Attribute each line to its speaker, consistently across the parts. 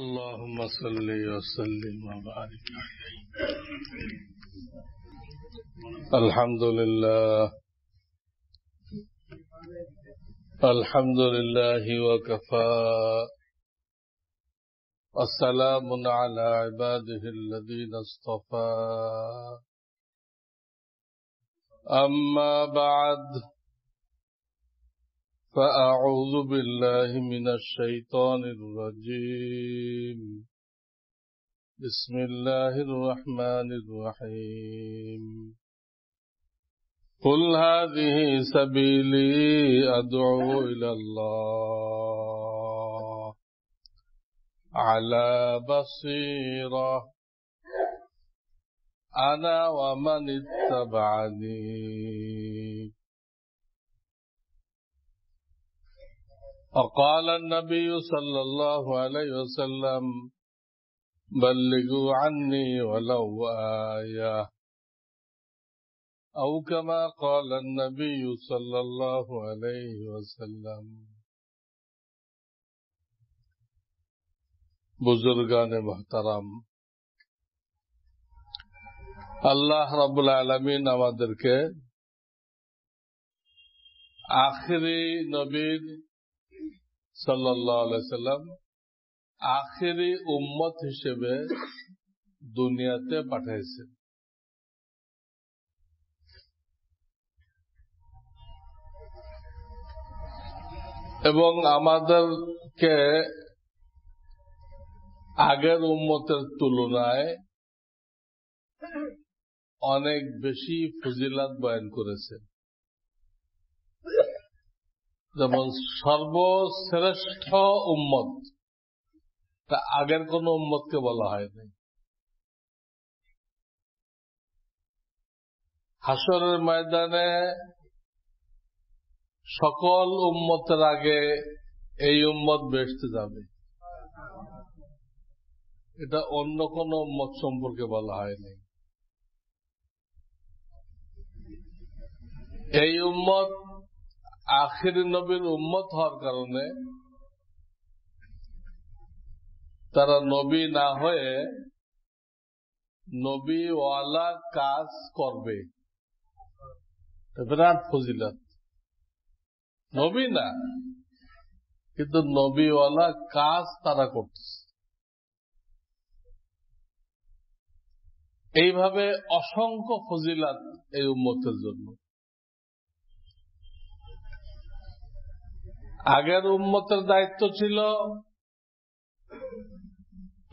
Speaker 1: اللهم صل وسلم وبارك
Speaker 2: عليه
Speaker 1: الحمد لله الحمد لله وكفى السلام على عباده الذين اصطفى أما بعد فأعوذ بالله من الشيطان الرجيم بسم الله الرحمن الرحيم قل هذه سبيلي أدعو إلى الله على بصيرة أنا ومن اتبعني وقال النبي صلى الله عليه وسلم بلغوا عني ولو آية أو كما قال النبي صلى الله عليه وسلم بزرگان محترم اللہ رب العالمین کے آخری نبی সাল্লাম আখেরি উম্মত হিসেবে দুনিয়াতে পাঠাইছেন এবং আমাদেরকে আগের উম্মতের তুলনায় অনেক বেশি ফজিলাত বয়ন করেছে যেমন সর্বশ্রেষ্ঠ উম্মত তা আগের কোন উম্মতকে বলা হয় নাই হাসরের ময়দানে সকল উম্মতের আগে এই উম্মত বেসতে যাবে এটা অন্য কোন উম্মত সম্পর্কে বলা হয়নি এই উম্মত আখির নবীর উম্মত হওয়ার কারণে তারা নবী না হয়ে নবীওয়ালা কাজ করবে বিরাট ফজিলত নবী না কিন্তু নবীওয়ালা কাজ তারা করতেছে এইভাবে অসংখ্য ফজিলাত এই উম্মতের জন্য আগের উম্মতের দায়িত্ব ছিল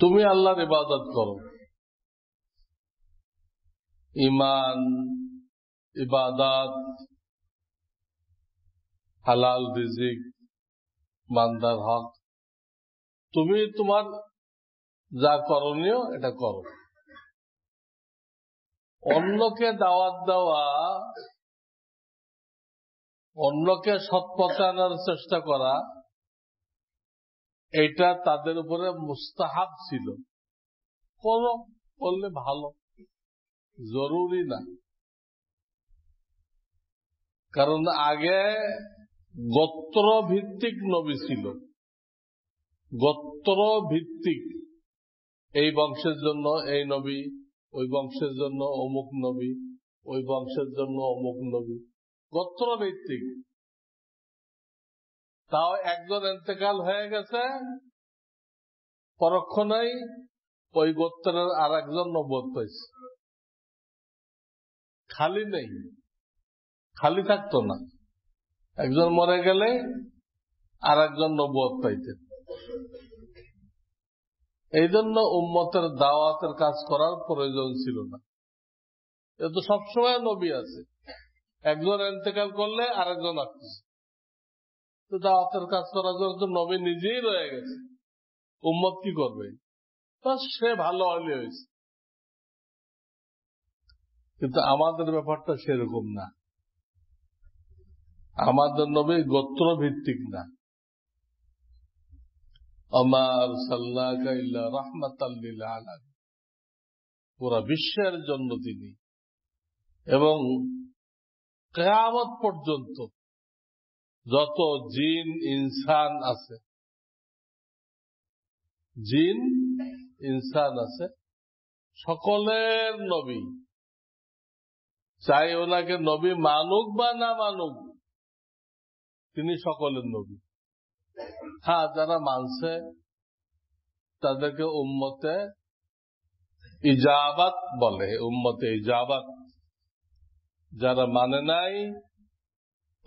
Speaker 1: তুমি আল্লাহর ইবাদত করো ইমান ইবাদত হালাল রিজিক মান্দার হক তুমি তোমার যা করণীয় এটা করো অন্যকে দাওয়াত দেওয়া অন্যকে সৎ আনার চেষ্টা করা এটা তাদের উপরে মুস্তাহাব ছিল করো করলে ভালো জরুরি না কারণ আগে গোত্র ভিত্তিক নবী ছিল গোত্র ভিত্তিক এই বংশের জন্য এই নবী ওই বংশের জন্য অমুক নবী ওই বংশের জন্য অমুক নবী গোত্রভিত্তিক তাও একজন এতেকাল হয়ে গেছে পরোক্ষ নাই ওই গোত্রের আর একজন নবোধ পাইছে খালি নেই খালি থাকতো না একজন মরে গেলে আর একজন নবোধ পাইতেন এই জন্য উম্মতের দাওয়াতের কাজ করার প্রয়োজন ছিল না এ তো সবসময় নবী আছে একজন এন্তেকাল করলে আরেকজন আসতেছে তো দাওয়াতের কাজ করার জন্য তো নবী নিজেই রয়ে গেছে উম্মত কি করবে
Speaker 2: সে ভালো হলে হয়েছে
Speaker 1: কিন্তু আমাদের ব্যাপারটা সেরকম না আমাদের নবী গোত্র ভিত্তিক না আমার সাল্লাহ রহমত পুরা বিশ্বের জন্য তিনি এবং কেয়ামত পর্যন্ত যত জিন ইনসান আছে জিন ইনসান আছে সকলের নবী চাই ওনাকে নবী মানুক বা না মানুক তিনি সকলের নবী হ্যাঁ যারা মানছে তাদেরকে উম্মতে ইজাবাত বলে উম্মতে ইজাবাত যারা মানে নাই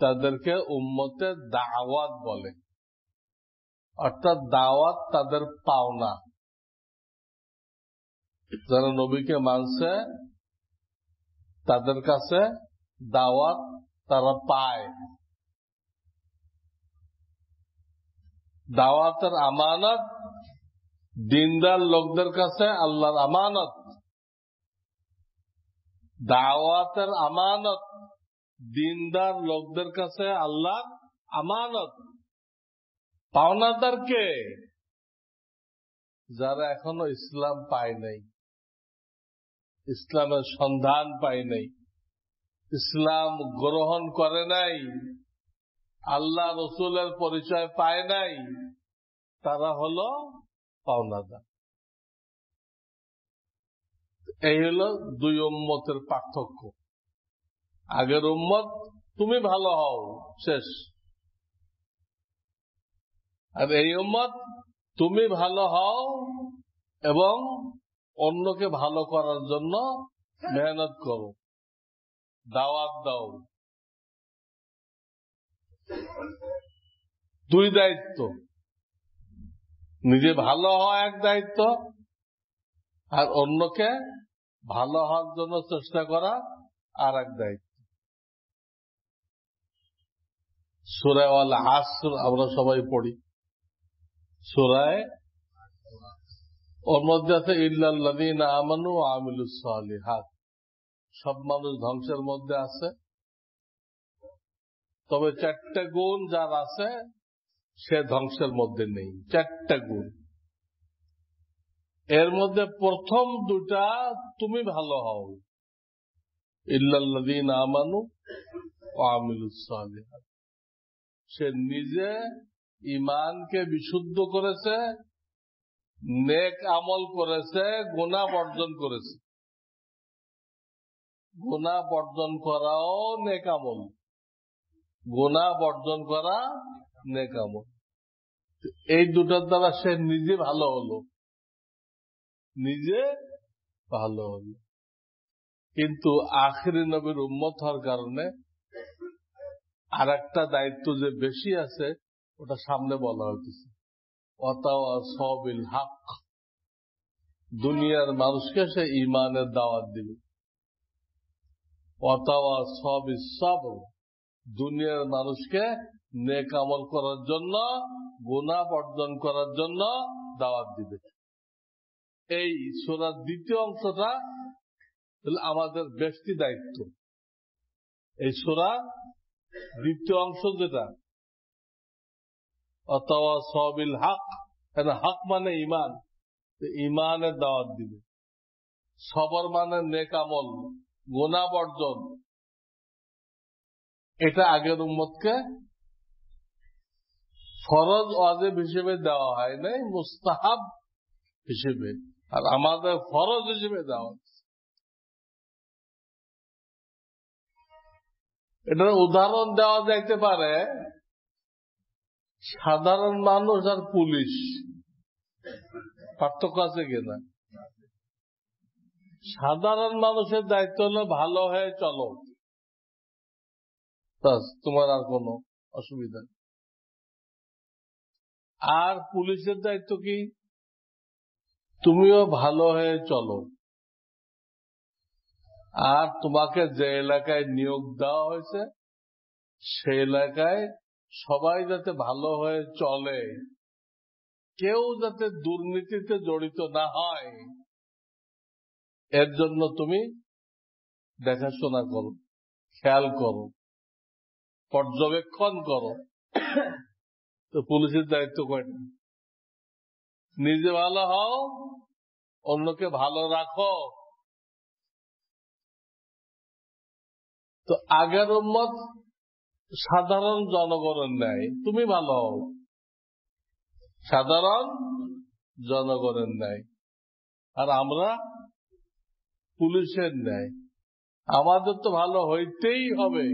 Speaker 1: তাদেরকে উম্মতে দাওয়াত বলে অর্থাৎ দাওয়াত তাদের পাওনা যারা নবীকে মানছে তাদের কাছে দাওয়াত তারা পায় দাওয়াতের আমানত দিনদার লোকদের কাছে আল্লাহর আমানত দাওয়াতের আমানত দিনদার লোকদের কাছে আল্লাহ আমানত পাওনাদারকে যারা এখনো ইসলাম পায় নাই ইসলামের সন্ধান পায় নাই ইসলাম গ্রহণ করে নাই আল্লাহ রসুলের পরিচয় পায় নাই তারা হল পাওনাদার এই হল দুই উম্মতের পার্থক্য আগের উম্মত তুমি ভালো হও শেষ আর এই উম্মত তুমি ভালো হও এবং অন্যকে ভালো করার জন্য মেহনত করো দাওয়াত দাও দুই দায়িত্ব নিজে ভালো হওয়া এক দায়িত্ব আর অন্যকে ভালো হওয়ার জন্য চেষ্টা করা আর এক দায়িত্ব সুরায়াল আল আসর আমরা সবাই পড়ি সুরায় ওর মধ্যে আছে ইল্লাল্লাদিন আমানু হাত সব মানুষ ধ্বংসের মধ্যে আছে তবে চারটা গুণ যার আছে সে ধ্বংসের মধ্যে নেই চারটা গুণ এর মধ্যে প্রথম দুটা তুমি ভালো হও ইল্লাল্লাদিন আমানু আমিলুসালিহাত সে নিজে ইমানকে বিশুদ্ধ করেছে নেক আমল করেছে গোনা বর্জন করেছে গোনা বর্জন করাও নেক আমল গোনা বর্জন করা নেক আমল এই দুটার দ্বারা সে নিজে ভালো হলো নিজে ভালো হবে কিন্তু আখিরি নবীর উম্মত হওয়ার কারণে আর একটা দায়িত্ব যে বেশি আছে ওটা সামনে বলা হইতেছে সবিল হাক দুনিয়ার মানুষকে সে ইমানের দাওয়াত দিবে অতাওয়া সব ইসাব দুনিয়ার মানুষকে নেক আমল করার জন্য গুণা বর্জন করার জন্য দাওয়াত দিবে এই সোনার দ্বিতীয় অংশটা আমাদের ব্যক্তি দায়িত্ব এই সোনা দ্বিতীয় অংশ যেটা অথবা সবিল হাক হাক মানে ইমান ইমানের দাওয়াত দিবে সবর মানে নেকামল গোনা বর্জন এটা আগের উম্মতকে ফরজ ওয়াজেব হিসেবে দেওয়া হয় নাই মুস্তাহাব হিসেবে আর আমাদের ফরজ হিসেবে দেওয়া এটার উদাহরণ দেওয়া যাইতে পারে সাধারণ মানুষ আর পুলিশ পার্থক্য আছে কিনা সাধারণ মানুষের দায়িত্ব হলো ভালো হয়ে চলো তোমার আর কোন
Speaker 2: অসুবিধা আর পুলিশের দায়িত্ব কি
Speaker 1: তুমিও ভালো হয়ে চলো আর তোমাকে যে এলাকায় নিয়োগ দেওয়া হয়েছে সে এলাকায় সবাই যাতে ভালো হয়ে চলে কেউ যাতে দুর্নীতিতে জড়িত না হয় এর জন্য তুমি দেখাশোনা করো খেয়াল করো পর্যবেক্ষণ করো তো পুলিশের দায়িত্ব কয়টা নিজে ভালো হও অন্যকে ভালো রাখো তো আগের উম্মত সাধারণ জনগণের ন্যায় তুমি ভালো হও সাধারণ জনগণের ন্যায় আর আমরা পুলিশের ন্যায় আমাদের তো ভালো হইতেই হবে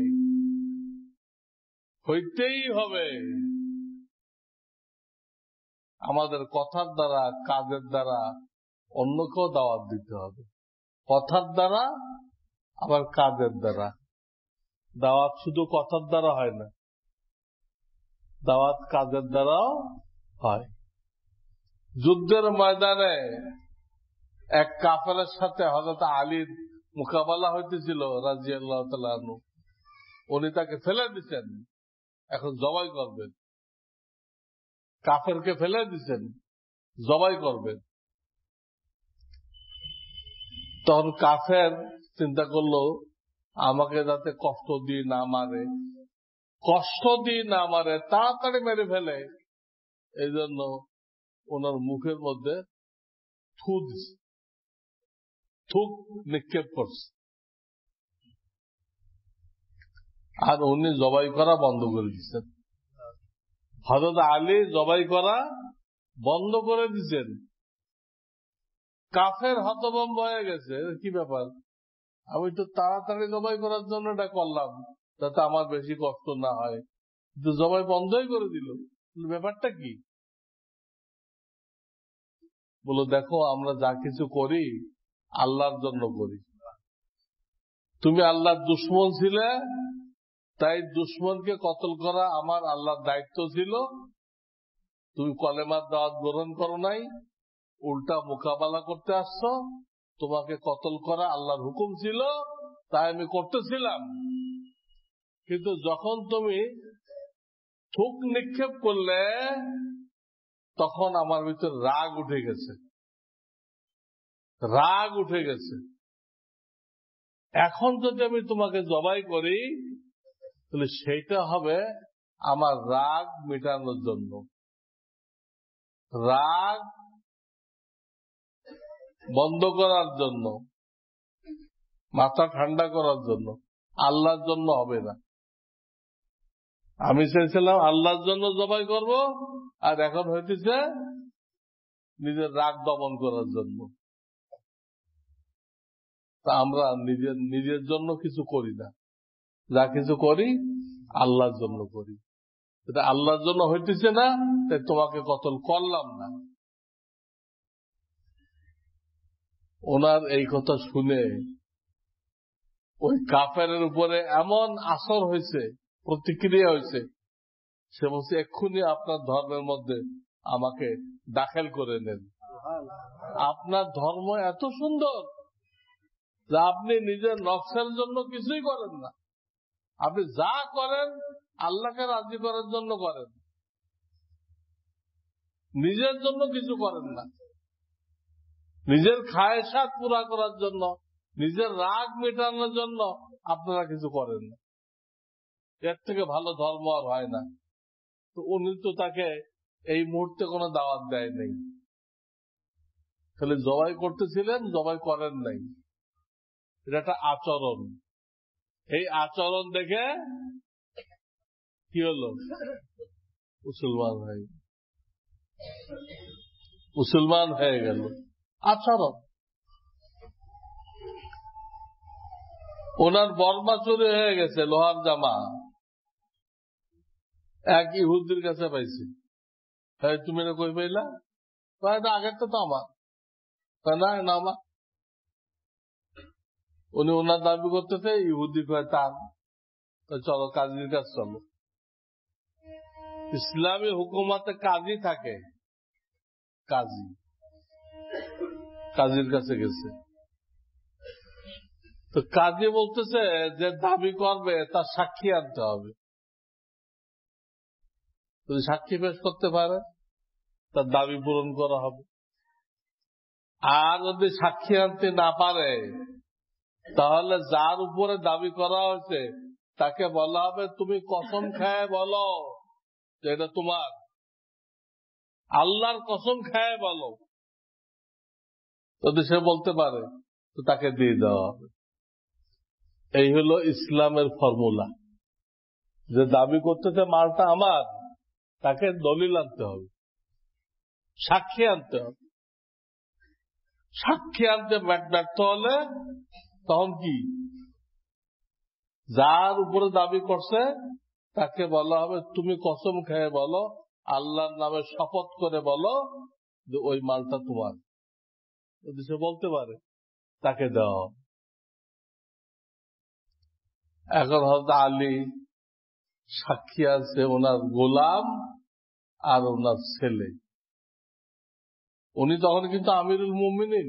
Speaker 1: হইতেই হবে আমাদের কথার দ্বারা কাজের দ্বারা অন্যকেও দাওয়াত দিতে হবে কথার দ্বারা আবার কাজের দ্বারা দাওয়াত শুধু কথার দ্বারা হয় না দাওয়াত কাজের দ্বারাও হয় যুদ্ধের ময়দানে এক কাফেলের সাথে হজরত আলীর মোকাবেলা হইতেছিল রাজি আল্লাহ উনি তাকে ফেলে দিচ্ছেন এখন জবাই করবেন কাফেরকে ফেলে দিচ্ছেন জবাই করবেন তখন কাফের চিন্তা করলো আমাকে যাতে কষ্ট দিয়ে না মারে কষ্ট দিয়ে না মারে তাড়াতাড়ি মেরে ফেলে এই জন্য ওনার মুখের মধ্যে থু দিছে থুক নিক্ষেপ করছে আর উনি জবাই করা বন্ধ করে দিচ্ছেন হজরত আলী জবাই করা বন্ধ করে দিচ্ছেন কাফের হতবম্ব হয়ে গেছে কি ব্যাপার আমি তো তাড়াতাড়ি জবাই করার জন্য এটা করলাম যাতে আমার বেশি কষ্ট না হয় কিন্তু জবাই বন্ধই করে দিল ব্যাপারটা কি বলো দেখো আমরা যা কিছু করি আল্লাহর জন্য করি তুমি আল্লাহর দুশ্মন ছিলে তাই দুশ্মনকে কতল করা আমার আল্লাহর দায়িত্ব ছিল তুমি কলেমার দাওয়াত গ্রহণ করো নাই উল্টা মোকাবেলা করতে আসছ তোমাকে কতল করা আল্লাহর হুকুম ছিল তাই আমি করতেছিলাম কিন্তু যখন তুমি থুক নিক্ষেপ করলে তখন আমার ভিতরে রাগ উঠে গেছে রাগ উঠে গেছে এখন যদি আমি তোমাকে জবাই করি তাহলে সেটা হবে আমার রাগ মেটানোর জন্য রাগ বন্ধ করার জন্য মাথা ঠান্ডা করার জন্য আল্লাহর জন্য হবে না আমি চাইছিলাম আল্লাহর জন্য জবাই করব আর এখন হইতেছে নিজের রাগ দমন করার জন্য তা আমরা নিজের নিজের জন্য কিছু করি না যা কিছু করি আল্লাহর জন্য করি এটা আল্লাহর জন্য হইতেছে না তাই তোমাকে কতল করলাম না ওনার এই কথা শুনে ওই কাপের উপরে এমন আসর হয়েছে প্রতিক্রিয়া হয়েছে সে বলছে এক্ষুনি আপনার ধর্মের মধ্যে আমাকে দাখেল করে নেন আপনার ধর্ম এত সুন্দর যা আপনি নিজের নকশার জন্য কিছুই করেন না আপনি যা করেন আল্লাহকে রাজি করার জন্য করেন নিজের জন্য কিছু করেন না নিজের খায়সাত পুরা করার জন্য নিজের রাগ মেটানোর জন্য আপনারা কিছু করেন না এর থেকে ভালো ধর্ম আর হয় না তো উনি তো তাকে এই মুহূর্তে কোনো দাওয়াত দেয় নাই তাহলে জবাই করতেছিলেন জবাই করেন নাই এটা একটা আচরণ এই আচরণ দেখে কি হলো মুসলমান হয়ে মুসলমান হয়ে গেল আচরণ ওনার বর্মা চুরি হয়ে গেছে লোহার জামা এক ইহুদির কাছে পাইছি তুমি কই পাইলা আগের তো আমার না আমার উনি ওনার দাবি করতেছে ইহুদি করে তার চলো কাজীর কাজ চলো ইসলামী হুকুমাতে কাজী থাকে কাজী কাজীর কাছে গেছে তো কাজী বলতেছে যে দাবি করবে তার সাক্ষী আনতে হবে যদি সাক্ষী পেশ করতে পারে তার দাবি পূরণ করা হবে আর যদি সাক্ষী আনতে না পারে তাহলে যার উপরে দাবি করা হয়েছে তাকে বলা হবে তুমি কসম খায় বলো এটা তোমার আল্লাহর কসম খায় বলো যদি সে বলতে পারে তো তাকে দিয়ে দেওয়া হবে এই হলো ইসলামের ফর্মুলা যে দাবি করতেছে মালটা আমার তাকে দলিল আনতে হবে সাক্ষী আনতে হবে সাক্ষী আনতে ব্যর্থ হলে তখন কি যার উপরে দাবি করছে তাকে বলা হবে তুমি কসম খেয়ে বলো আল্লাহর নামে শপথ করে বলো যে ওই মালটা তোমার যদি সে বলতে পারে তাকে দেওয়া এখন হজরত আলী সাক্ষী আছে ওনার গোলাম আর ওনার ছেলে উনি তখন কিন্তু আমিরুল মুমিনিন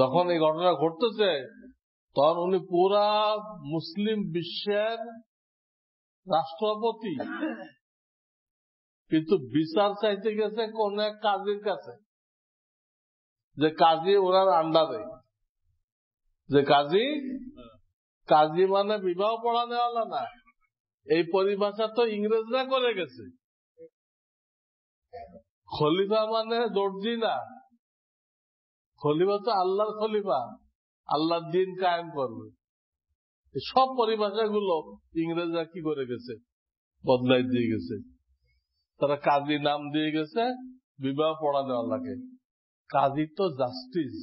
Speaker 1: যখন এই ঘটনা ঘটতেছে তখন উনি পুরা মুসলিম বিশ্বের রাষ্ট্রপতি কিন্তু বিচার চাইতে গেছে কোন এক কাজীর কাছে যে কাজী ওনার আন্ডারে যে কাজী কাজী মানে বিবাহ পড়া দেওয়ালা না এই পরিভাষা তো ইংরেজরা করে গেছে খলিফা মানে দর্জি না খলিফা তো আল্লাহর খলিফা আল্লাহর দিন কায়েম করবে সব পরিভাষাগুলো ইংরেজরা কি করে গেছে বদলাই দিয়ে গেছে তারা কাজী নাম দিয়ে গেছে বিবাহ পড়া দেওয়ার লাগে কাজী তো জাস্টিস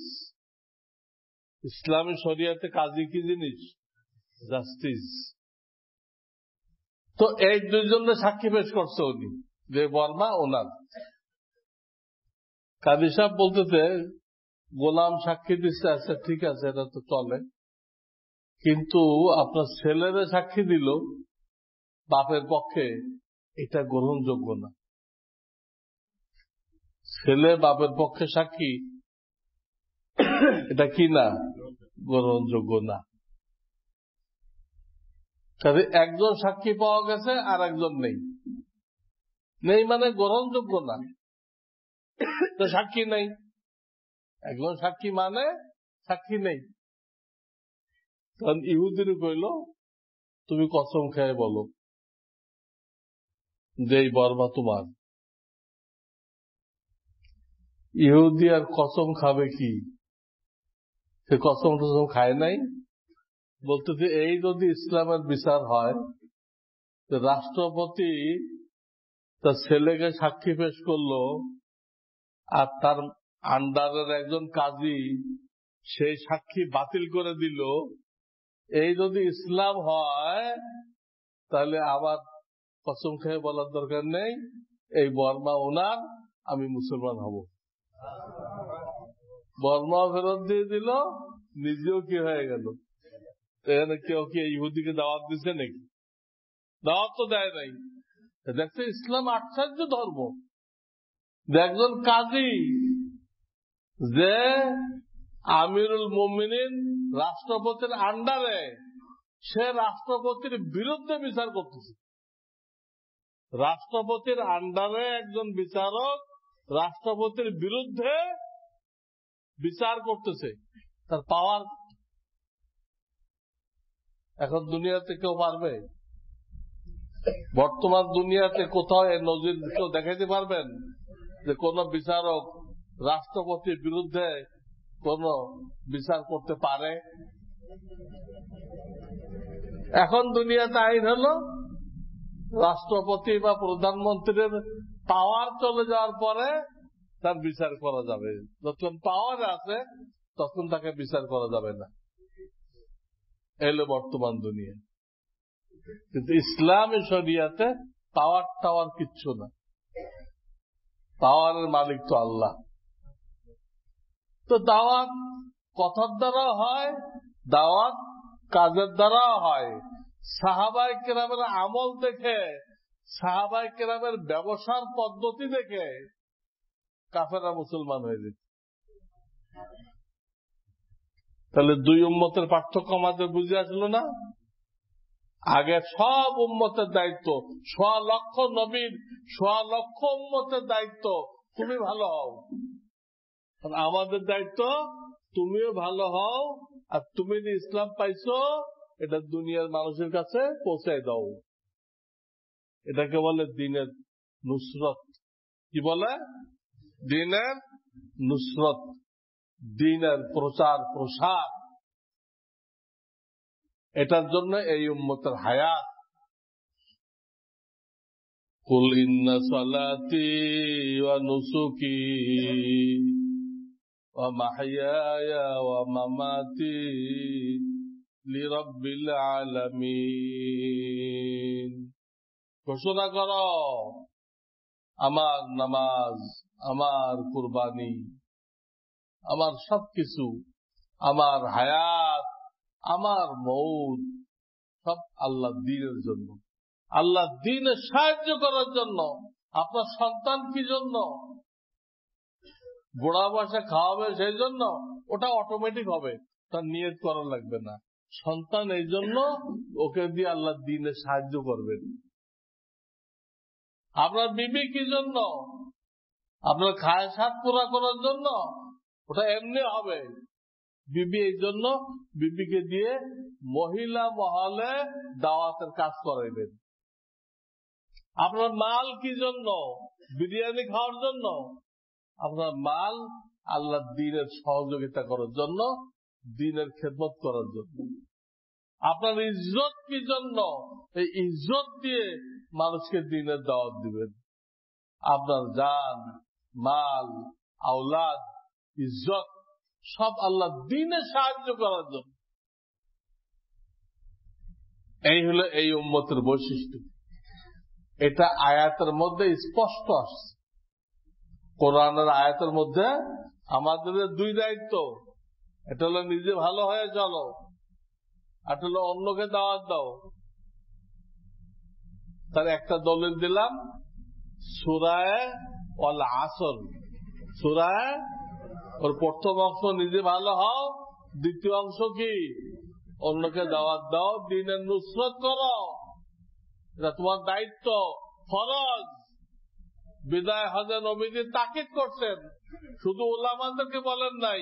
Speaker 1: ইসলামী শরিয়াতে কাজী কি জিনিস জাস্টিস তো এই দুইজনের সাক্ষী পেশ করছে উনি যে বর্মা ওনার কাজী সাহেব বলতেছে গোলাম সাক্ষী দিচ্ছে আচ্ছা ঠিক আছে এটা তো চলে কিন্তু আপনার ছেলেরা সাক্ষী দিল বাপের পক্ষে এটা গ্রহণযোগ্য না ছেলে বাপের পক্ষে সাক্ষী এটা কি না গ্রহণযোগ্য না তাহলে একজন সাক্ষী পাওয়া গেছে আর একজন নেই নেই মানে গ্রহণযোগ্য না সাক্ষী
Speaker 2: নেই একজন সাক্ষী মানে সাক্ষী নেই কারণ ইহুদিন কইল তুমি কসম খেয়ে বলো
Speaker 1: যে এই বর্মা তোমার ইহুদি আর কসম খাবে কি সে কসম টসম খায় নাই যে এই যদি ইসলামের বিচার হয় রাষ্ট্রপতি তার ছেলেকে সাক্ষী পেশ করলো আর তার আন্ডারের একজন কাজী সেই সাক্ষী বাতিল করে দিল এই যদি ইসলাম হয় তাহলে আবার কসম খেয়ে বলার দরকার নেই এই বর্মা ওনার আমি মুসলমান হব বর্মা ফেরত দিয়ে দিল নিজেও কি হয়ে গেল এখানে কেউ কি ইহুদিকে দাওয়াত দিছে নাকি দাওয়াত তো দেয় নাই দেখছে ইসলাম আশ্চর্য ধর্ম একজন কাজী যে আমিরুল মমিনিন রাষ্ট্রপতির আন্ডারে সে রাষ্ট্রপতির বিরুদ্ধে বিচার করতেছে রাষ্ট্রপতির আন্ডারে একজন বিচারক রাষ্ট্রপতির বিরুদ্ধে বিচার করতেছে তার পাওয়ার এখন দুনিয়াতে কেউ পারবে বর্তমান দুনিয়াতে কোথাও এর নজির কেউ দেখাইতে পারবেন যে কোন বিচারক রাষ্ট্রপতির বিরুদ্ধে কোন বিচার করতে পারে এখন দুনিয়াতে আইন হলো রাষ্ট্রপতি বা প্রধানমন্ত্রীর পাওয়ার চলে যাওয়ার পরে তার বিচার করা যাবে যখন পাওয়ার আছে তখন তাকে বিচার করা যাবে না এলো বর্তমান দুনিয়া কিন্তু ইসলামী সরিয়াতে পাওয়ার টাওয়ার কিচ্ছু না পাওয়ারের মালিক তো আল্লাহ তো দাওয়াত কথার দ্বারা হয় দাওয়াত কাজের দ্বারা হয় সাহাবাই কেরামের আমল দেখে সাহাবাই কেরামের ব্যবসার পদ্ধতি দেখে কাফেরা মুসলমান হয়ে যেত তাহলে দুই উম্মতের পার্থক্য আমাদের বুঝে আসলো না আগে সব উম্মতের দায়িত্ব সোয়া লক্ষ নবীর সোয়া লক্ষ উম্মতের দায়িত্ব তুমি ভালো হও আমাদের দায়িত্ব তুমিও ভালো হও আর তুমি যে ইসলাম পাইছো এটা দুনিয়ার মানুষের কাছে পৌঁছাই দাও এটাকে বলে দিনের নুসরত কি বলে দিনের নুসরত দিনের প্রচার প্রসার এটার জন্য এই উম্মতের হায়াত কুলিন্ন ইন্না সালাতি নুসুকি ومحياي ومماتي لرب العالمين ঘোষণা কর আমার নামাজ আমার কুরবানি আমার সবকিছু আমার হায়াত আমার মৌত সব আল্লাহ দিনের জন্য আল্লাহ দিনে সাহায্য করার জন্য আপনার সন্তান কি জন্য গোড়া বাসা খাওয়াবে সেই জন্য ওটা অটোমেটিক হবে তার নিয়ত করা লাগবে না সন্তান এই জন্য ওকে দিয়ে আল্লাহ দিনে সাহায্য করবেন আপনার বিবি কি জন্য আপনার খায় সাত পুরা করার জন্য ওটা এমনি হবে বিবি এই জন্য বিবিকে দিয়ে মহিলা মহলে দাওয়াতের কাজ করাইবেন আপনার মাল কি জন্য বিরিয়ানি খাওয়ার জন্য আপনার মাল আল্লাহ দিনের সহযোগিতা করার জন্য দিনের খেদমত করার জন্য আপনার ইজ্জত কি জন্য এই ইজ্জত দিয়ে মানুষকে দিনের দাওয়াত দিবেন আপনার যান মাল আওলাদ ইজ্জত সব আল্লাহ দিনে সাহায্য করার জন্য এই হলো এই উম্মতের বৈশিষ্ট্য এটা আয়াতের মধ্যে স্পষ্ট আসছে কোরআনের আয়াতের মধ্যে আমাদের দুই দায়িত্ব এটা হলো নিজে ভালো হয়ে চলো আর হলো অন্যকে দাওয়াত দাও তার একটা দলিল দিলাম সুরায় অল আসর সুরায় ওর প্রথম অংশ নিজে ভালো হও দ্বিতীয় অংশ কি অন্যকে দাওয়াত দাও দিনের নুসরত করো এটা তোমার দায়িত্ব ফরজ বিদায় হজে নবীজি তাকিদ করছেন শুধু উল্লামানদেরকে বলেন নাই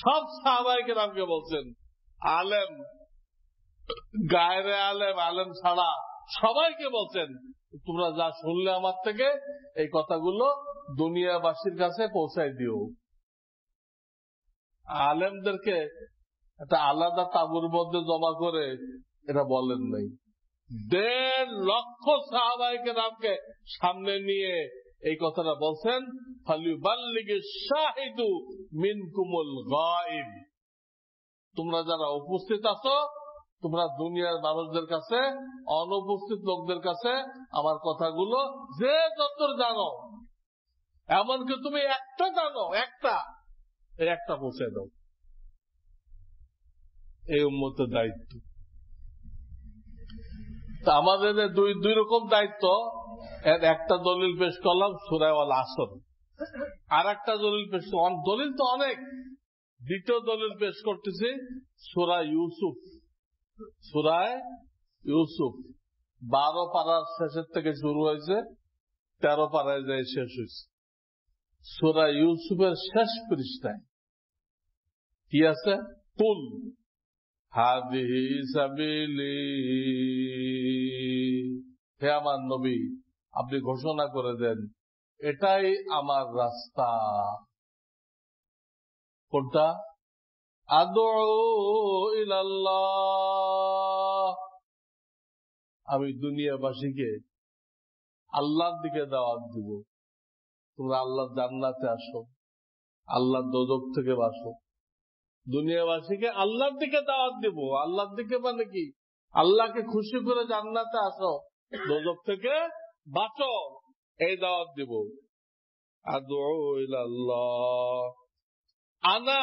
Speaker 1: সব সাহবাইকে নামকে বলছেন আলেম গায়ের আলেম আলেম ছাড়া সবাইকে বলছেন তোমরা যা শুনলে আমার থেকে এই কথাগুলো দুনিয়াবাসীর কাছে পৌঁছাই দিও আলেমদেরকে একটা আলাদা তাবুর মধ্যে জমা করে এটা বলেন নাই দেড় লক্ষ সাহাবাহিকের নামকে সামনে নিয়ে এই কথাটা বলছেন শাহিদু তোমরা যারা উপস্থিত আছো তোমরা দুনিয়ার মানুষদের কাছে অনুপস্থিত লোকদের কাছে আমার কথাগুলো যে যত জানো এমনকি তুমি একটা জানো একটা একটা পৌঁছে দাও এই উন্মতের দায়িত্ব আমাদের দুই দুই রকম দায়িত্ব এর একটা দলিল পেশ করলাম সুরায়ওয়াল আসর আর একটা দলিল পেশ করলাম দলিল তো অনেক দ্বিতীয় দলিল পেশ করতেছি সুরা ইউসুফ সুরায় ইউসুফ বারো পাড়ার শেষের থেকে শুরু হয়েছে তেরো পাড়ায় যায় শেষ হয়েছে সুরা ইউসুফের শেষ পৃষ্ঠায় কি আছে কুল হাদিহি সাবিলি হে আমার নবী আপনি ঘোষণা করে দেন এটাই আমার রাস্তা কোনটা আদৌ আমি দুনিয়াবাসীকে আল্লাহর দিকে দাওয়াত দিব তোমরা আল্লাহ জান্নাতে আসো আল্লাহ দোদক থেকে বাসো দুনিয়াবাসীকে আল্লাহর দিকে দাওয়াত দিব আল্লাহর দিকে মানে কি আল্লাহকে খুশি করে জান্নাতে আসো দোদক থেকে বাঁচ এই দাওয়াত দিব আনা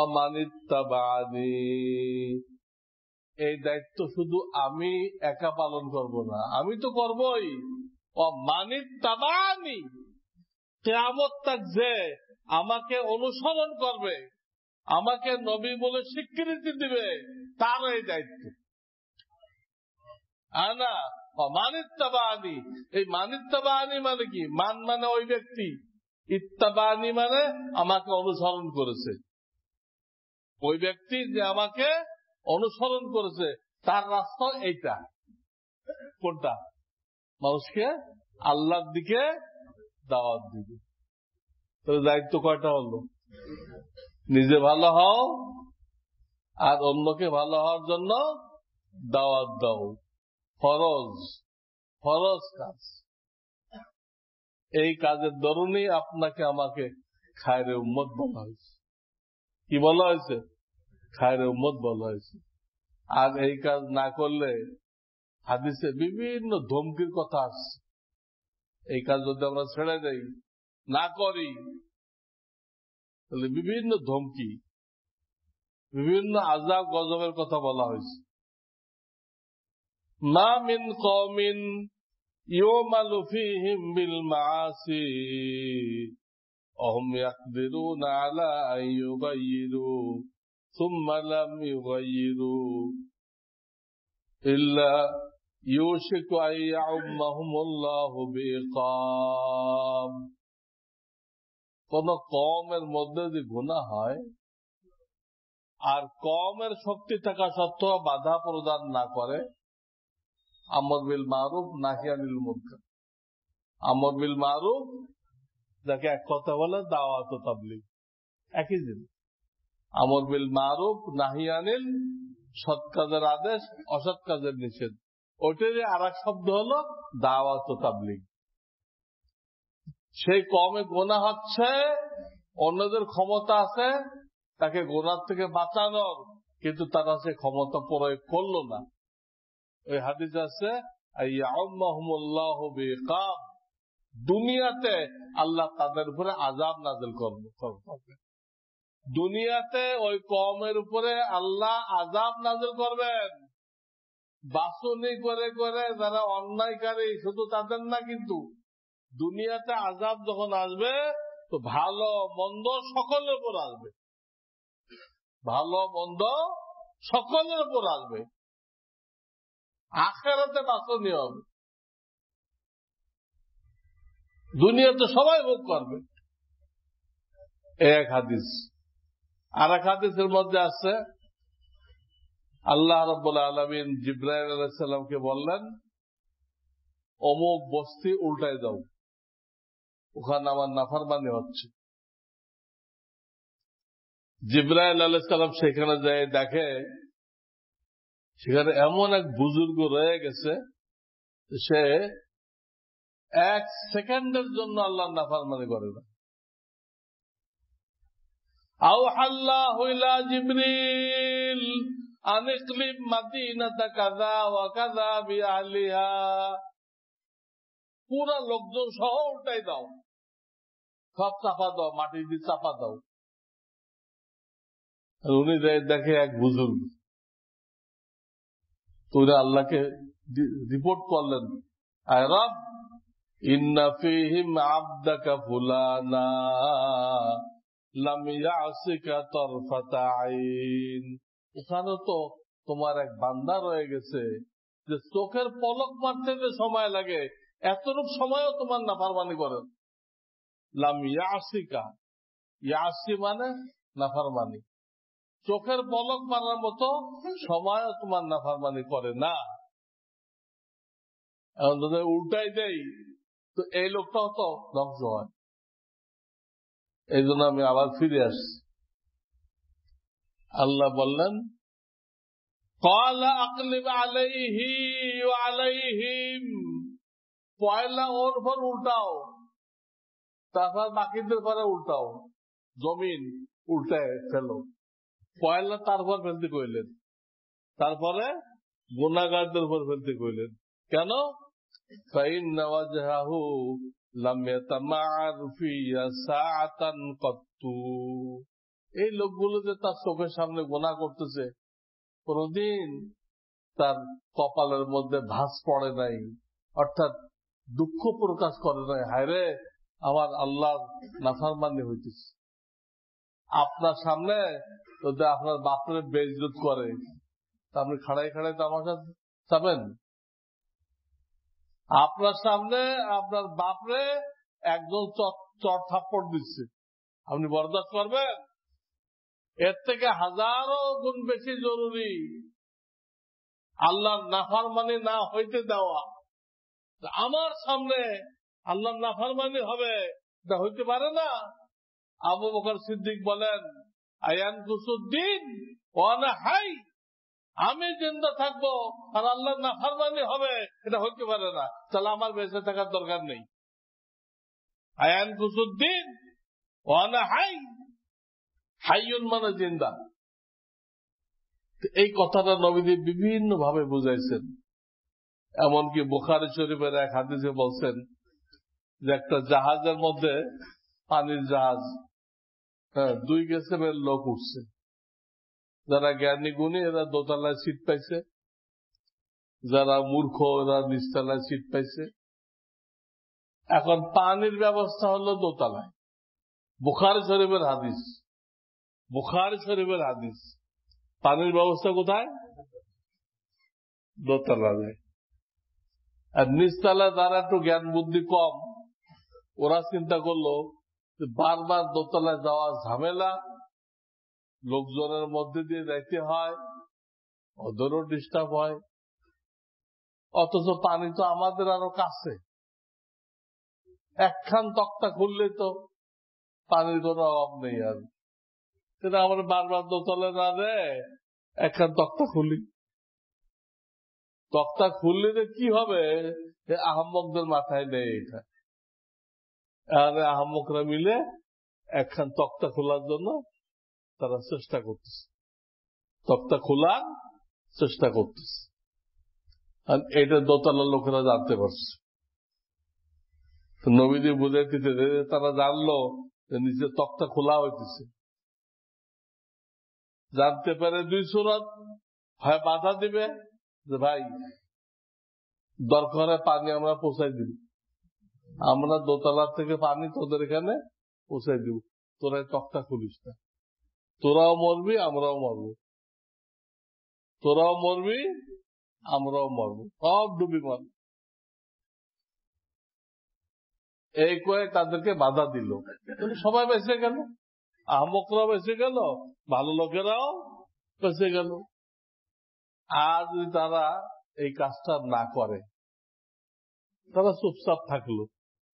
Speaker 1: অমানিতাবানি এই দায়িত্ব শুধু আমি একা পালন করব না আমি তো করবই কেমত তার যে আমাকে অনুসরণ করবে আমাকে নবী বলে স্বীকৃতি দিবে তার এই দায়িত্ব আনা মানিত্তাবাহানি এই মানিত্তাবাহানি মানে কি মান মানে ওই ব্যক্তি ইত্তাবাহানি মানে আমাকে অনুসরণ করেছে ওই ব্যক্তি যে আমাকে অনুসরণ করেছে তার রাস্তা এইটা কোনটা মানুষকে আল্লাহর দিকে দাওয়াত দিবে তাহলে দায়িত্ব কয়টা হলো নিজে ভালো হও আর অন্যকে ভালো হওয়ার জন্য দাওয়াত দাও ফরজ ফরজ কাজ এই কাজের দরুনই আপনাকে আমাকে খায়রে উম্মত বলা হয়েছে কি বলা হয়েছে খায়রে উম্মত বলা হয়েছে আর এই কাজ না করলে হাদিসে বিভিন্ন ধমকির কথা আসছে এই কাজ যদি আমরা ছেড়ে দেই না করি তাহলে বিভিন্ন ধমকি বিভিন্ন আজাব গজবের কথা বলা হয়েছে মামিন কমিন ইয়োমালু ফিহিম বিল মাসি অহম কোন কমের মধ্যে যদি গুণা হয় আর কমের শক্তি থাকা সত্ত্বেও বাধা প্রদান না করে আমর বিল মারুফ নাহিয়ানিল মুনকার আমর বিল মারুফ যাকে এক কথা বলে দাওয়াত তাবলি একই জিনিস আমর বিল মারুফ নাহিয়ানিল সৎ কাজের আদেশ অসৎ কাজের নিষেধ ওটার আর এক শব্দ হলো দাওয়াত তাবলি সেই কমে গোনা হচ্ছে অন্যদের ক্ষমতা আছে তাকে গোনার থেকে বাঁচানোর কিন্তু তারা সে ক্ষমতা প্রয়োগ করলো না ওই হাদিস আছে দুনিয়াতে আল্লাহ তাদের উপরে আজাব নাজল করবে দুনিয়াতে ওই কমের উপরে আল্লাহ আজাব নাজল করবেন বাসনি করে করে যারা অন্যায়কারী শুধু তাদের না কিন্তু দুনিয়াতে আজাব যখন আসবে তো ভালো মন্দ সকলের উপর আসবে ভালো মন্দ সকলের উপর আসবে আখেরাতে বাঁচনীয় হবে দুনিয়াতে সবাই ভোগ করবে এক হাদিস আর এক হাদিসের মধ্যে আছে আল্লাহ রব আলমিন জিব্রাহিম আলাইসাল্লামকে বললেন অমুক বস্তি উল্টাই দাও ওখানে আমার নাফারমানি হচ্ছে জিব্রাহ আলাইসাল্লাম সেখানে যায় দেখে সেখানে এমন এক বুজুর্গ রয়ে গেছে সে এক সেকেন্ডের জন্য আল্লাহ নাফার মানে করে না আও আল্লাহ জিবরিল আনিকলিম মাদিনাতা কাযা ওয়া কাযা বিআলিহা পুরা লোকজন সহ উল্টাই দাও সব চাপা দাও মাটি দিয়ে চাপা দাও উনি দেখে এক বুজুর্গ তো ওরা আল্লাহকে রিপোর্ট করলেন আয় ইন্না ফিহিম আবদাকা ফুলানা লাম ইয়াসিকা তরফাতা ওখানে তো তোমার এক বান্দা রয়ে গেছে যে চোখের পলক মারতে যে সময় লাগে এতরূপ সময়ও তোমার না ফারমানি করেন লাম ইয়াসিকা ইয়াসি মানে না ফারমানি চোখের পলক মারার মতো সময় তোমার নাফারমানি করে না উল্টাই দেই তো এই লোকটা হতো ধ্বংস হয় এই জন্য আমি আবার ফিরে আসছি আল্লাহ বললেন পয়লা ওর পর উল্টাও তারপর বাকিদের পরে উল্টাও জমিন উল্টায় ফেলো পয়লা তার উপর ফেলতে কইলেন তারপরে গুণাগারদের উপর ফেলতে কইলেন কেন এই লোকগুলো যে তার চোখের সামনে গোনা করতেছে কোনদিন তার কপালের মধ্যে ভাস পড়ে নাই অর্থাৎ দুঃখ প্রকাশ করে নাই হায়রে আমার আল্লাহ নাফারমানি হইতেছে আপনার সামনে যদি আপনার বাথরুমে বেজরুত করে আপনি খাড়াই খাড়াই তামাশা চাবেন আপনার সামনে আপনার বাপরে একজন চট থাপ্পড় দিচ্ছে আপনি বরদাস্ত করবেন এর থেকে হাজারো গুণ বেশি জরুরি আল্লাহর নাফারমানি না হইতে দেওয়া আমার সামনে আল্লাহর নাফারমানি হবে এটা হইতে পারে না আবু বকর সিদ্দিক বলেন আমি জিন্দা থাকবো আর আল্লাহ নাফারমানি হবে এটা হইতে পারে না তাহলে আমার বেঁচে থাকার দরকার নেই আয়ান কুসুদ্দিন ওয়ানা হাই হাইয়ুন মানে জিন্দা এই কথাটা নবীদি বিভিন্ন ভাবে বুঝাইছেন এমনকি বুখারি শরীফের এক হাদিসে বলছেন যে একটা জাহাজের মধ্যে পানির জাহাজ হ্যাঁ দুই গেসেমের লোক উঠছে যারা জ্ঞানী গুণী এরা দোতলায় সিট পাইছে যারা মূর্খ এরা নিচতলায় সিট পাইছে এখন পানির ব্যবস্থা হলো দোতলায় বুখার শরীফের হাদিস বুখার শরীফের হাদিস পানির ব্যবস্থা কোথায় দোতলা যায় আর নিচতলা তারা একটু জ্ঞান বুদ্ধি কম ওরা চিন্তা করলো বারবার দোতলায় যাওয়া ঝামেলা লোকজনের মধ্যে দিয়ে যাইতে হয় ওদেরও ডিস্টার্ব হয় অথচ পানি তো আমাদের আরো কাছে একখান তক্তা খুললে তো পানির কোনো অভাব নেই আর সেটা আমার বারবার দোতলে না দেয় একখান তক্তা খুলি তক্তা খুললে কি হবে আহম্মকদের মাথায় নেই এটা আর আহমকরা মিলে একখান তক্তা খোলার জন্য তারা চেষ্টা করতেছে তক্তা খোলার চেষ্টা করতেছে এটা দোতলা লোকেরা জানতে পারছে নবীদি বুঝাইতেছে তারা জানলো যে নিচে তক্তা খোলা হইতেছে জানতে পারে দুই সুরত হয় বাধা দিবে যে ভাই দরকারে পানি আমরা পৌঁছাই দিবি আমরা দোতলা থেকে পানি তোদের এখানে পৌঁছাই দিব তোরা তক্তা খুলিস না তোরাও মরবি আমরাও মরব তোরাও মরবি আমরাও মরব সব ডুবি মর এই কয়ে তাদেরকে বাধা দিল সবাই বেঁচে গেল আহমকরাও বেঁচে গেল ভালো লোকেরাও বেঁচে গেল আর যদি তারা এই কাজটা না করে তারা চুপচাপ থাকলো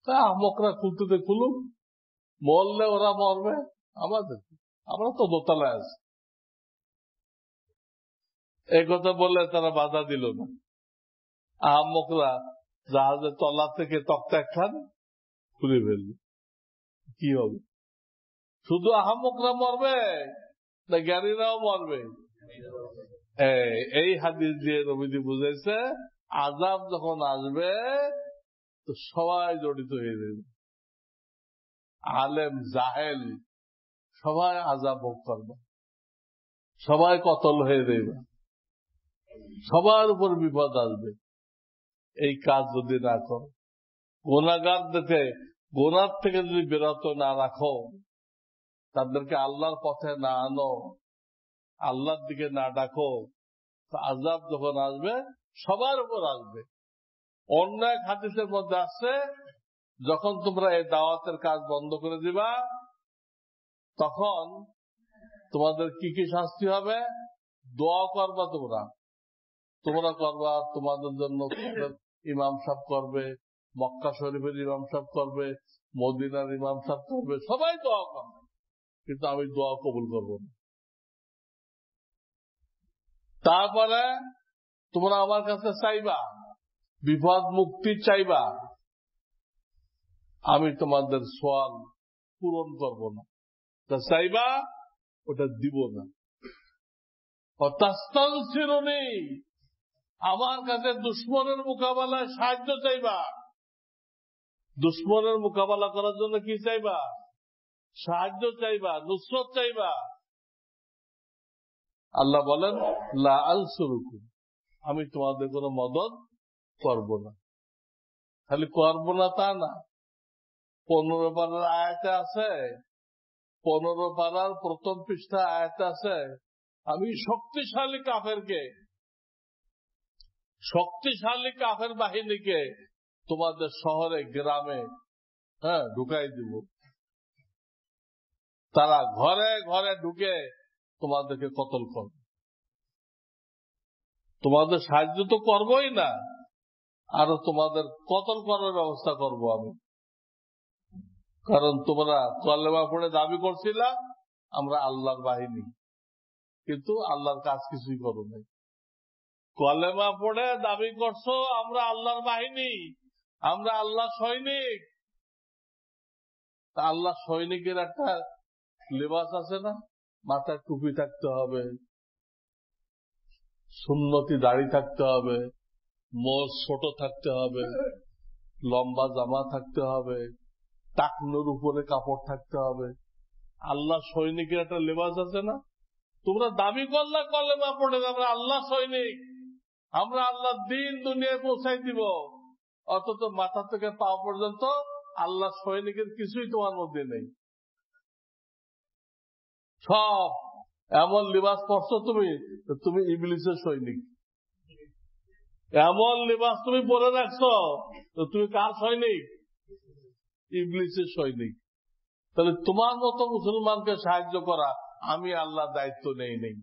Speaker 1: হ্যাঁ, আমরা আমকরা খুলতে খুলুক মরলে ওরা মরবে আমাদের আমরা তো দোতলায় আছি এই কথা বললে তারা বাধা দিল না আহমকরা জাহাজের তলা থেকে তক্তা খান খুলে ফেলবে কি হবে শুধু আহমকরা মরবে না জ্ঞানীরাও মরবে এই হাদিস দিয়ে রবিদি বুঝেছে আজাব যখন আসবে তো সবাই জড়িত হয়ে যাবে আলেম জাহেল সবাই আজাব করবে সবাই কতল হয়ে যাবে সবার উপর বিপদ আসবে এই কাজ যদি না কর গোনাগার দেখে গোনার থেকে যদি বিরত না রাখো তাদেরকে আল্লাহর পথে না আনো আল্লাহর দিকে না ডাকো আজাব যখন আসবে সবার উপর আসবে অন্য এক হাদিসের মধ্যে আসছে যখন তোমরা এই দাওয়াতের কাজ বন্ধ করে দিবা তখন তোমাদের কি কি শাস্তি হবে দোয়া করবা তোমরা তোমরা করবা তোমাদের জন্য ইমাম সাহ করবে মক্কা শরীফের ইমাম সাহ করবে মদিনার ইমাম সাহ করবে সবাই দোয়া করবে কিন্তু আমি দোয়া কবুল করব না তারপরে তোমরা আমার কাছে চাইবা বিপদ মুক্তি চাইবা আমি তোমাদের সোয়াল পূরণ করব না তা চাইবা ওটা দিব না অতাস্তাল শিরোনি আমার কাছে দুশ্মনের মোকাবেলায় সাহায্য চাইবা দুশ্মনের মোকাবেলা করার জন্য কি চাইবা সাহায্য চাইবা নুসরত চাইবা আল্লাহ বলেন লা আল আমি তোমাদের কোনো মদত করব না খালি করব না তা না পনেরো পারার আয়াতে আছে পনেরো পারার প্রথম পৃষ্ঠা আয়াতে আছে আমি শক্তিশালী কাফেরকে শক্তিশালী কাফের বাহিনীকে তোমাদের শহরে গ্রামে হ্যাঁ ঢুকাই দিব তারা ঘরে ঘরে ঢুকে তোমাদেরকে কতল করবে তোমাদের সাহায্য তো করবই না আরো তোমাদের কতল করার ব্যবস্থা করব আমি কারণ তোমরা কলেমা পড়ে দাবি করছিল আমরা আল্লাহর বাহিনী কিন্তু আল্লাহর কাজ কিছুই করো নাই কলেমা পড়ে দাবি করছো আমরা আল্লাহর বাহিনী আমরা আল্লাহ সৈনিক আল্লাহ সৈনিকের একটা লেবাস আছে না মাথায় টুপি থাকতে হবে সুন্নতি দাড়ি থাকতে হবে মোষ ছোট থাকতে হবে লম্বা জামা থাকতে হবে টাকনোর উপরে কাপড় থাকতে হবে আল্লাহ সৈনিকের একটা লেবাস আছে না তোমরা দাবি করলা কলেমা পড়ে আমরা আল্লাহ সৈনিক আমরা আল্লাহ দিন দুনিয়ায় পৌঁছাই দিব অথচ মাথা থেকে পা পর্যন্ত আল্লাহ সৈনিকের কিছুই তোমার মধ্যে নেই সব এমন লিবাস করছো তুমি তুমি ইংলিশের সৈনিক এমন লেবাস তুমি পরে রাখছ তো তুমি কার সৈনিক ইংলিশের সৈনিক তাহলে তোমার মতো মুসলমানকে সাহায্য করা আমি আল্লাহ দায়িত্ব নেই নেই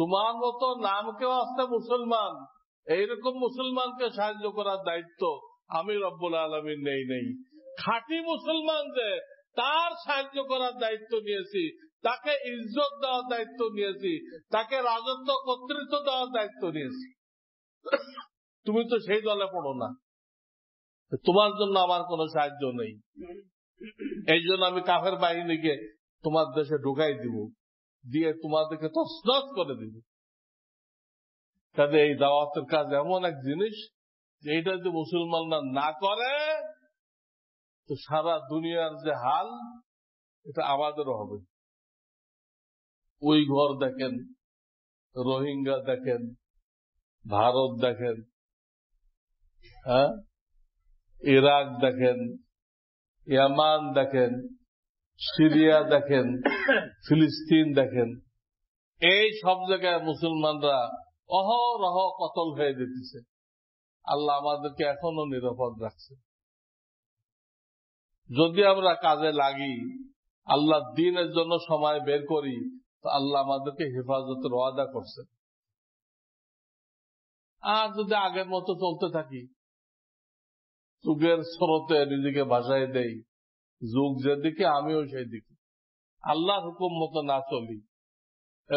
Speaker 1: তোমার মতো নামকেও আসতে মুসলমান এইরকম মুসলমানকে সাহায্য করার দায়িত্ব আমি রব্বুল আলমীর নেই নেই খাঁটি মুসলমান যে তার সাহায্য করার দায়িত্ব নিয়েছি তাকে ইজ্জত দেওয়ার দায়িত্ব নিয়েছি তাকে রাজত্ব কর্তৃত্ব দেওয়ার দায়িত্ব নিয়েছি তুমি তো সেই দলে পড়ো না তোমার জন্য আমার কোন সাহায্য নেই এই জন্য আমি কাফের বাহিনীকে তোমার দেশে ঢুকাই দিব দিয়ে তোমাদেরকে তসনস করে দিব কাজে এই দাওয়াতের কাজ এমন এক জিনিস যে এটা যদি মুসলমানরা না করে তো সারা দুনিয়ার যে হাল এটা আমাদেরও হবে ওই ঘর দেখেন রোহিঙ্গা দেখেন ভারত দেখেন হ্যাঁ ইরাক দেখেন ইয়ামান দেখেন সিরিয়া দেখেন ফিলিস্তিন দেখেন এই সব জায়গায় মুসলমানরা অহরহ কতল হয়ে যেতেছে আল্লাহ আমাদেরকে এখনো নিরাপদ রাখছে যদি আমরা কাজে লাগি আল্লাহ দিনের জন্য সময় বের করি তো আল্লাহ আমাদেরকে হেফাজতের ওয়াদা করছে আর যদি আগের মতো চলতে থাকি যুগের স্রোতে নিজেকে ভাসায় দেই যুগ যেদিকে আমিও সেই দিকে আল্লাহ হুকুম মতো না চলি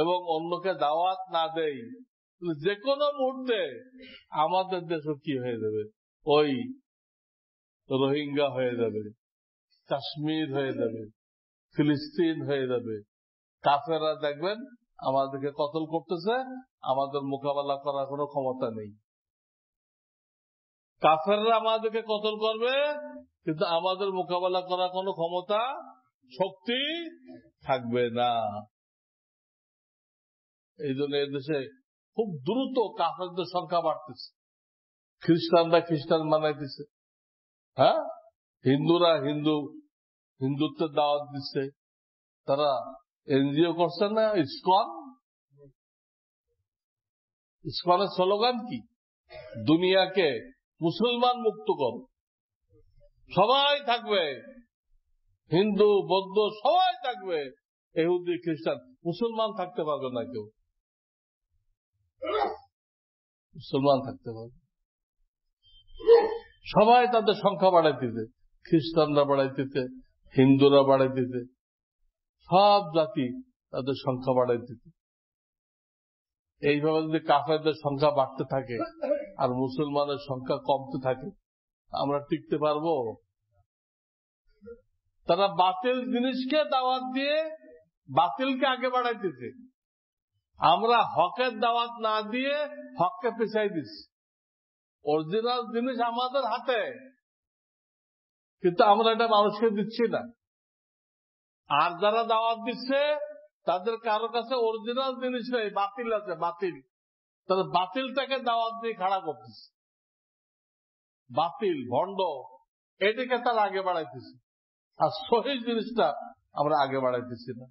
Speaker 1: এবং অন্যকে দাওয়াত না দেই যে কোনো মুহূর্তে আমাদের দেশ কি হয়ে যাবে ওই রোহিঙ্গা হয়ে যাবে কাশ্মীর হয়ে যাবে ফিলিস্তিন হয়ে যাবে কাফেরা দেখবেন আমাদেরকে কতল করতেছে আমাদের মোকাবেলা করার কোনো ক্ষমতা নেই কাফেররা আমাদেরকে কতল করবে কিন্তু আমাদের মোকাবেলা করার কোনো ক্ষমতা শক্তি থাকবে না এই জন্য এদেশে খুব দ্রুত কাফেরদের সংখ্যা বাড়তেছে খ্রিস্টানরা খ্রিস্টান মানাইতেছে হ্যাঁ হিন্দুরা হিন্দু হিন্দুত্বের দাওয়াত দিচ্ছে তারা এনজিও করছেন না ইস্কন ইস্কনের স্লোগান কি দুনিয়াকে মুসলমান মুক্ত কর সবাই থাকবে হিন্দু বৌদ্ধ সবাই থাকবে এহুদি খ্রিস্টান মুসলমান থাকতে পারবে না কেউ মুসলমান থাকতে পারবে সবাই তাদের সংখ্যা বাড়াইতেছে খ্রিস্টানরা বাড়াইতেছে হিন্দুরা বাড়াইতেছে সব জাতি তাদের সংখ্যা বাড়াই দিত এইভাবে যদি কাফেরদের সংখ্যা বাড়তে থাকে আর মুসলমানের সংখ্যা কমতে থাকে আমরা টিকতে পারবো তারা বাতিল জিনিসকে দাওয়াত দিয়ে বাতিলকে আগে বাড়াইতেছে আমরা হকের দাওয়াত না দিয়ে হককে পেছাই দিচ্ছি অরিজিনাল জিনিস আমাদের হাতে কিন্তু আমরা এটা মানুষকে দিচ্ছি না আর যারা দাওয়াত দিচ্ছে তাদের কারো কাছে অরিজিনাল জিনিস নেই বাতিল আছে বাতিল তাহলে বাতিলটাকে দাওয়াত দিয়ে খাড়া করতেছে বাতিল ভণ্ড এটিকে তারা আগে বাড়াইতেছে আর সহি জিনিসটা আমরা আগে বাড়াইতেছি না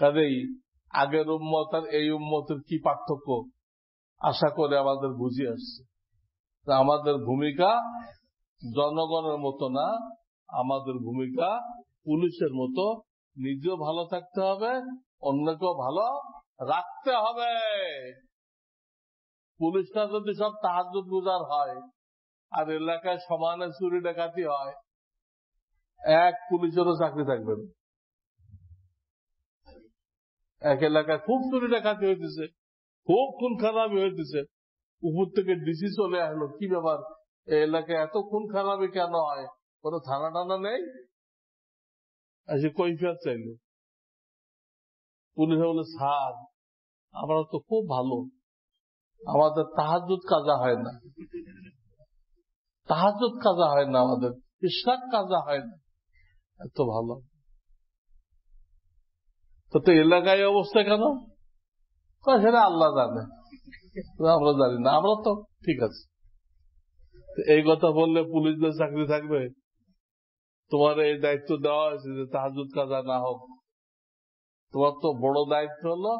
Speaker 1: কাজেই আগের উম্মত আর এই উম্মতের কি পার্থক্য আশা করে আমাদের বুঝে আসছে আমাদের ভূমিকা জনগণের মতো না আমাদের ভূমিকা পুলিশের মতো নিজেও ভালো থাকতে হবে অন্যকেও ভালো রাখতে হবে পুলিশটা যদি সব তাহাজ গুজার হয় আর এলাকায় সমানে চুরি ডাকাতি হয় এক পুলিশেরও চাকরি থাকবে না এক এলাকায় খুব চুরি ডাকাতি হইতেছে খুব খুন খারাপি হইতেছে উপর থেকে ডিসি চলে আসলো কি ব্যাপার এলাকায় এত খুন খারাপি কেন হয় কোনো থানা টানা নেই আছে কৈফিয়ত চাইল পুলিশে বলে স্যার আমরা তো খুব ভালো আমাদের তাহাজুদ কাজা হয় না তাহাজুদ কাজা হয় না আমাদের ইশাক কাজা হয় না এত ভালো তো এলাকায় অবস্থা কেন সেটা আল্লাহ জানে আমরা জানি না আমরা তো ঠিক আছে এই কথা বললে পুলিশদের চাকরি থাকবে তোমার এই দায়িত্ব দেওয়া হয়েছে যে তাহাজুদ কাজা না হোক তোমার তো বড় দায়িত্ব হলো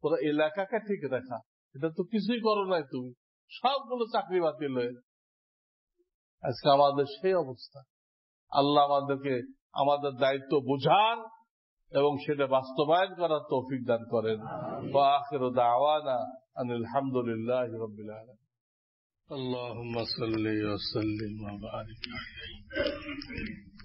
Speaker 1: পুরো এলাকাকে ঠিক রাখা এটা তো কিছুই করো নাই তুমি সবগুলো চাকরি বাতিল হয়ে আজকে আমাদের সেই অবস্থা আল্লাহ আমাদেরকে আমাদের দায়িত্ব বুঝান এবং সেটা বাস্তবায়ন করার তৌফিক দান করেন বা আখের দাওয়ানা আলহামদুলিল্লাহ রবিল্লা اللهم صل وسلم وبارك
Speaker 2: عليه